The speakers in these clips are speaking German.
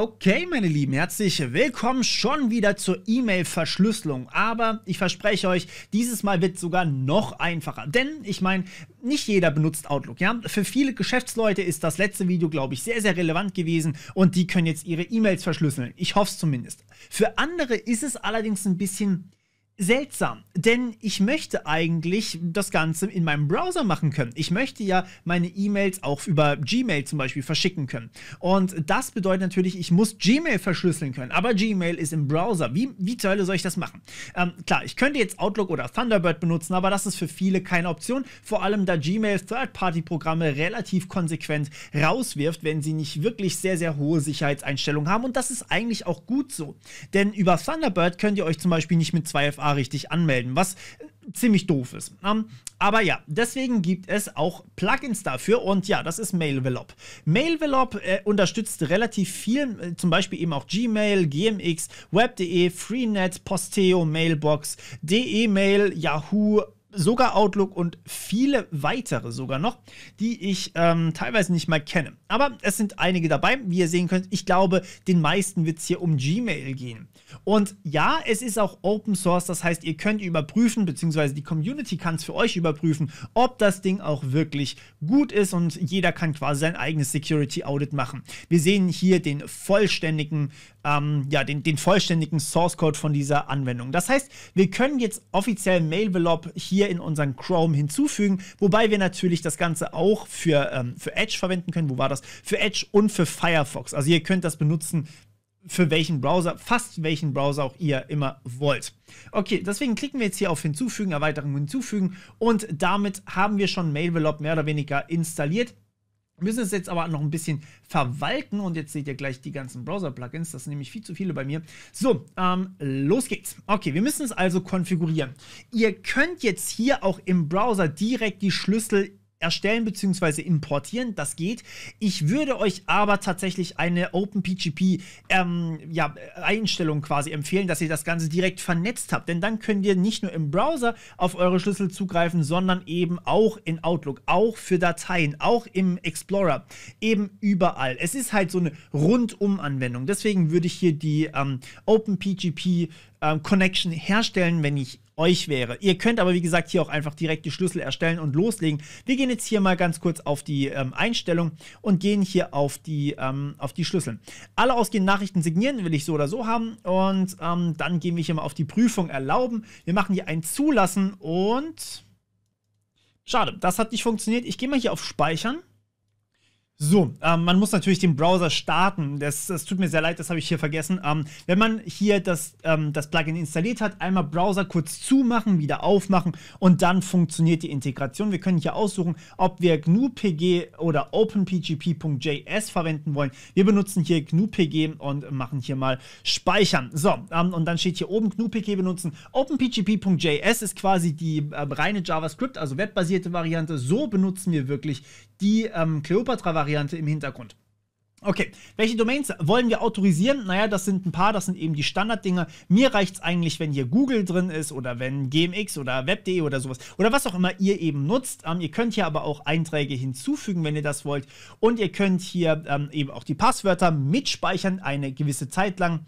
Okay, meine Lieben, herzlich willkommen schon wieder zur E-Mail-Verschlüsselung. Aber ich verspreche euch, dieses Mal wird sogar noch einfacher. Denn ich meine, nicht jeder benutzt Outlook. Ja? Für viele Geschäftsleute ist das letzte Video, glaube ich, sehr, sehr relevant gewesen und die können jetzt ihre E-Mails verschlüsseln. Ich hoffe es zumindest. Für andere ist es allerdings ein bisschen seltsam, denn ich möchte eigentlich das Ganze in meinem Browser machen können. Ich möchte ja meine E-Mails auch über Gmail zum Beispiel verschicken können. Und das bedeutet natürlich, ich muss Gmail verschlüsseln können, aber Gmail ist im Browser. Wie, wie zur Hölle soll ich das machen? Ähm, klar, ich könnte jetzt Outlook oder Thunderbird benutzen, aber das ist für viele keine Option, vor allem da Gmail Third-Party-Programme relativ konsequent rauswirft, wenn sie nicht wirklich sehr, sehr hohe Sicherheitseinstellungen haben. Und das ist eigentlich auch gut so, denn über Thunderbird könnt ihr euch zum Beispiel nicht mit 2FA USA richtig anmelden, was äh, ziemlich doof ist. Um, ne? aber ja, deswegen gibt es auch Plugins dafür und ja, das ist Mailvelop. Mailvelop äh, unterstützt relativ viel, äh, zum Beispiel eben auch Gmail, GMX, Web.de, Freenet, Posteo, Mailbox, DE-Mail, Yahoo, sogar Outlook und viele weitere sogar noch, die ich ähm, teilweise nicht mal kenne. Aber es sind einige dabei, wie ihr sehen könnt. Ich glaube, den meisten wird es hier um Gmail gehen. Und ja, es ist auch Open Source, das heißt, ihr könnt überprüfen, beziehungsweise die Community kann es für euch überprüfen, ob das Ding auch wirklich gut ist und jeder kann quasi sein eigenes Security Audit machen. Wir sehen hier den vollständigen ähm, ja, den, den vollständigen Source Code von dieser Anwendung. Das heißt, wir können jetzt offiziell Mailvelop hier in unseren Chrome hinzufügen, wobei wir natürlich das Ganze auch für, ähm, für Edge verwenden können. Wo war das? Für Edge und für Firefox. Also ihr könnt das benutzen, für welchen Browser, fast welchen Browser auch ihr immer wollt. Okay, deswegen klicken wir jetzt hier auf Hinzufügen, Erweiterung hinzufügen und damit haben wir schon Mailvelop mehr oder weniger installiert. Wir müssen es jetzt aber noch ein bisschen verwalten und jetzt seht ihr gleich die ganzen Browser-Plugins. Das sind nämlich viel zu viele bei mir. So, ähm, los geht's. Okay, wir müssen es also konfigurieren. Ihr könnt jetzt hier auch im Browser direkt die Schlüssel erstellen bzw. importieren. Das geht. Ich würde euch aber tatsächlich eine OpenPGP ähm, ja, Einstellung quasi empfehlen, dass ihr das Ganze direkt vernetzt habt. Denn dann könnt ihr nicht nur im Browser auf eure Schlüssel zugreifen, sondern eben auch in Outlook, auch für Dateien, auch im Explorer, eben überall. Es ist halt so eine Rundum-Anwendung. Deswegen würde ich hier die ähm, OpenPGP ähm, Connection herstellen, wenn ich euch wäre. Ihr könnt aber, wie gesagt, hier auch einfach direkt die Schlüssel erstellen und loslegen. Wir gehen jetzt hier mal ganz kurz auf die ähm, Einstellung und gehen hier auf die, ähm, auf die Schlüssel. Alle ausgehenden Nachrichten signieren will ich so oder so haben und ähm, dann gehen wir hier mal auf die Prüfung erlauben. Wir machen hier ein Zulassen und... Schade, das hat nicht funktioniert. Ich gehe mal hier auf Speichern so, ähm, man muss natürlich den Browser starten. Das, das tut mir sehr leid, das habe ich hier vergessen. Ähm, wenn man hier das, ähm, das Plugin installiert hat, einmal Browser kurz zumachen, wieder aufmachen und dann funktioniert die Integration. Wir können hier aussuchen, ob wir GNU-PG oder OpenPGP.js verwenden wollen. Wir benutzen hier GNU-PG und machen hier mal Speichern. So, ähm, und dann steht hier oben GNU-PG benutzen. OpenPGP.js ist quasi die äh, reine JavaScript, also webbasierte Variante. So benutzen wir wirklich die ähm, Cleopatra-Variante Variante im Hintergrund. Okay, welche Domains wollen wir autorisieren? Naja, das sind ein paar, das sind eben die Standarddinger. Mir reicht es eigentlich, wenn hier Google drin ist oder wenn GMX oder Web.de oder sowas oder was auch immer ihr eben nutzt. Ähm, ihr könnt hier aber auch Einträge hinzufügen, wenn ihr das wollt. Und ihr könnt hier ähm, eben auch die Passwörter mitspeichern, eine gewisse Zeit lang.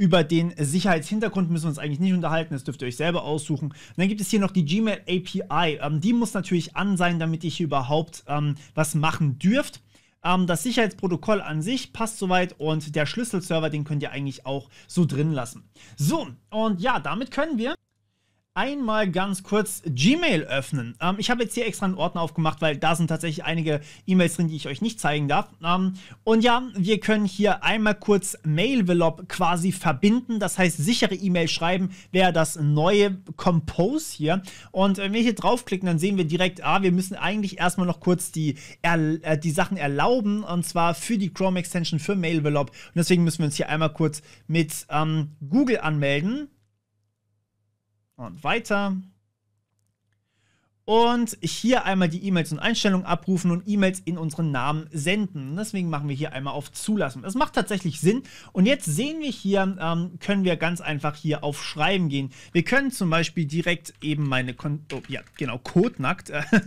Über den Sicherheitshintergrund müssen wir uns eigentlich nicht unterhalten, das dürft ihr euch selber aussuchen. Und dann gibt es hier noch die Gmail API. Ähm, die muss natürlich an sein, damit ihr hier überhaupt ähm, was machen dürft. Ähm, das Sicherheitsprotokoll an sich passt soweit und der Schlüsselserver, den könnt ihr eigentlich auch so drin lassen. So, und ja, damit können wir einmal ganz kurz Gmail öffnen. Ähm, ich habe jetzt hier extra einen Ordner aufgemacht, weil da sind tatsächlich einige E-Mails drin, die ich euch nicht zeigen darf. Ähm, und ja, wir können hier einmal kurz Mailvelope quasi verbinden, das heißt sichere E-Mail schreiben, wäre das neue Compose hier. Und äh, wenn wir hier draufklicken, dann sehen wir direkt, ah, wir müssen eigentlich erstmal noch kurz die, äh, die Sachen erlauben, und zwar für die Chrome Extension, für Mailvelope. Und deswegen müssen wir uns hier einmal kurz mit ähm, Google anmelden und weiter. Und hier einmal die E-Mails und Einstellungen abrufen und E-Mails in unseren Namen senden. Deswegen machen wir hier einmal auf Zulassen. Das macht tatsächlich Sinn. Und jetzt sehen wir hier, ähm, können wir ganz einfach hier auf Schreiben gehen. Wir können zum Beispiel direkt eben meine, Kon oh, ja genau, Codenackt, äh,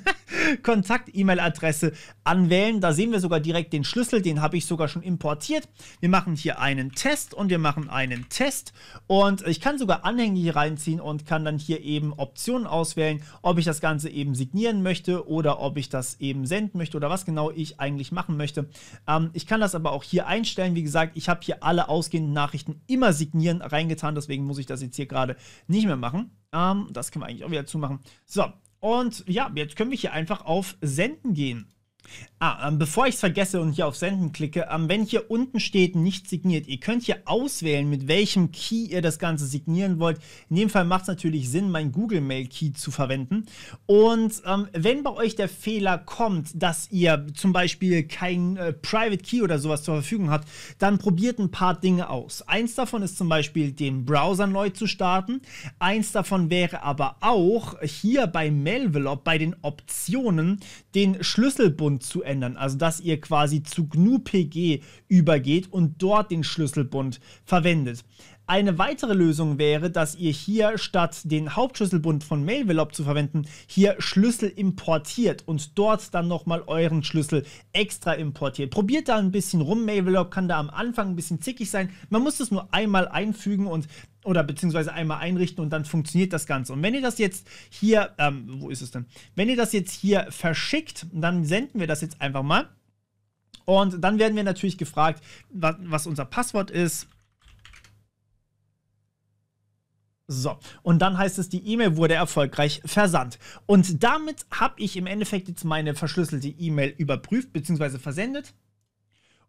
Kontakt-E-Mail-Adresse anwählen. Da sehen wir sogar direkt den Schlüssel, den habe ich sogar schon importiert. Wir machen hier einen Test und wir machen einen Test und ich kann sogar Anhänge hier reinziehen und kann dann hier eben Optionen auswählen, ob ich das Ganze eben signieren möchte oder ob ich das eben senden möchte oder was genau ich eigentlich machen möchte. Ähm, ich kann das aber auch hier einstellen. Wie gesagt, ich habe hier alle ausgehenden Nachrichten immer signieren reingetan, deswegen muss ich das jetzt hier gerade nicht mehr machen. Ähm, das können wir eigentlich auch wieder zumachen. So, und ja, jetzt können wir hier einfach auf Senden gehen. Ah, ähm, bevor ich es vergesse und hier auf Senden klicke, ähm, wenn hier unten steht nicht signiert, ihr könnt hier auswählen, mit welchem Key ihr das Ganze signieren wollt. In dem Fall macht es natürlich Sinn, mein Google Mail Key zu verwenden. Und ähm, wenn bei euch der Fehler kommt, dass ihr zum Beispiel kein äh, Private Key oder sowas zur Verfügung habt, dann probiert ein paar Dinge aus. Eins davon ist zum Beispiel, den Browser neu zu starten. Eins davon wäre aber auch hier bei Melvelop bei den Optionen den Schlüsselbund Schlüsselbund zu ändern. Also, dass ihr quasi zu GNU-PG übergeht und dort den Schlüsselbund verwendet. Eine weitere Lösung wäre, dass ihr hier statt den Hauptschlüsselbund von Mailvelope zu verwenden, hier Schlüssel importiert und dort dann nochmal euren Schlüssel extra importiert. Probiert da ein bisschen rum. Mailvelope kann da am Anfang ein bisschen zickig sein. Man muss das nur einmal einfügen und oder beziehungsweise einmal einrichten und dann funktioniert das Ganze. Und wenn ihr das jetzt hier, ähm, wo ist es denn? Wenn ihr das jetzt hier verschickt, dann senden wir das jetzt einfach mal. Und dann werden wir natürlich gefragt, was unser Passwort ist So, und dann heißt es, die E-Mail wurde erfolgreich versandt. Und damit habe ich im Endeffekt jetzt meine verschlüsselte E-Mail überprüft bzw. versendet.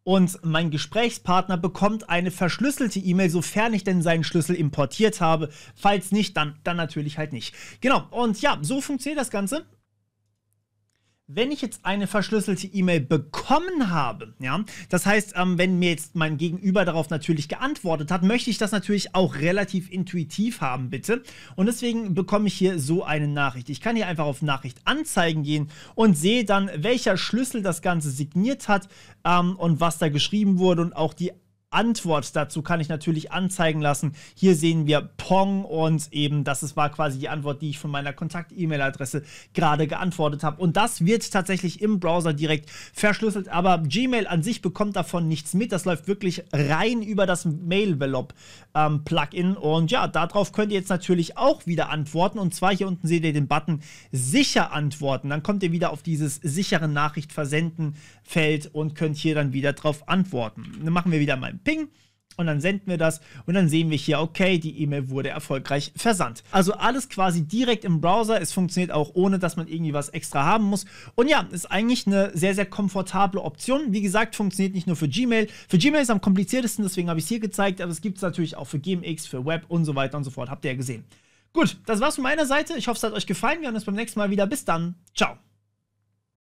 Und mein Gesprächspartner bekommt eine verschlüsselte E-Mail, sofern ich denn seinen Schlüssel importiert habe. Falls nicht, dann, dann natürlich halt nicht. Genau, und ja, so funktioniert das Ganze wenn ich jetzt eine verschlüsselte E-Mail bekommen habe, ja, das heißt, ähm, wenn mir jetzt mein Gegenüber darauf natürlich geantwortet hat, möchte ich das natürlich auch relativ intuitiv haben, bitte. Und deswegen bekomme ich hier so eine Nachricht. Ich kann hier einfach auf Nachricht anzeigen gehen und sehe dann, welcher Schlüssel das Ganze signiert hat ähm, und was da geschrieben wurde und auch die Antwort dazu kann ich natürlich anzeigen lassen. Hier sehen wir Pong und eben, das war quasi die Antwort, die ich von meiner Kontakt-E-Mail-Adresse gerade geantwortet habe. Und das wird tatsächlich im Browser direkt verschlüsselt, aber Gmail an sich bekommt davon nichts mit. Das läuft wirklich rein über das Mail-Velop-Plugin. Ähm, und ja, darauf könnt ihr jetzt natürlich auch wieder antworten. Und zwar hier unten seht ihr den Button Sicher antworten. Dann kommt ihr wieder auf dieses sichere Nachricht versenden Feld und könnt hier dann wieder drauf antworten. Dann machen wir wieder mein Ping. Und dann senden wir das und dann sehen wir hier, okay, die E-Mail wurde erfolgreich versandt. Also alles quasi direkt im Browser. Es funktioniert auch ohne, dass man irgendwie was extra haben muss. Und ja, ist eigentlich eine sehr, sehr komfortable Option. Wie gesagt, funktioniert nicht nur für Gmail. Für Gmail ist es am kompliziertesten, deswegen habe ich es hier gezeigt. Aber es gibt es natürlich auch für GMX, für Web und so weiter und so fort. Habt ihr ja gesehen. Gut, das war's von meiner Seite. Ich hoffe, es hat euch gefallen. Wir hören uns beim nächsten Mal wieder. Bis dann. Ciao.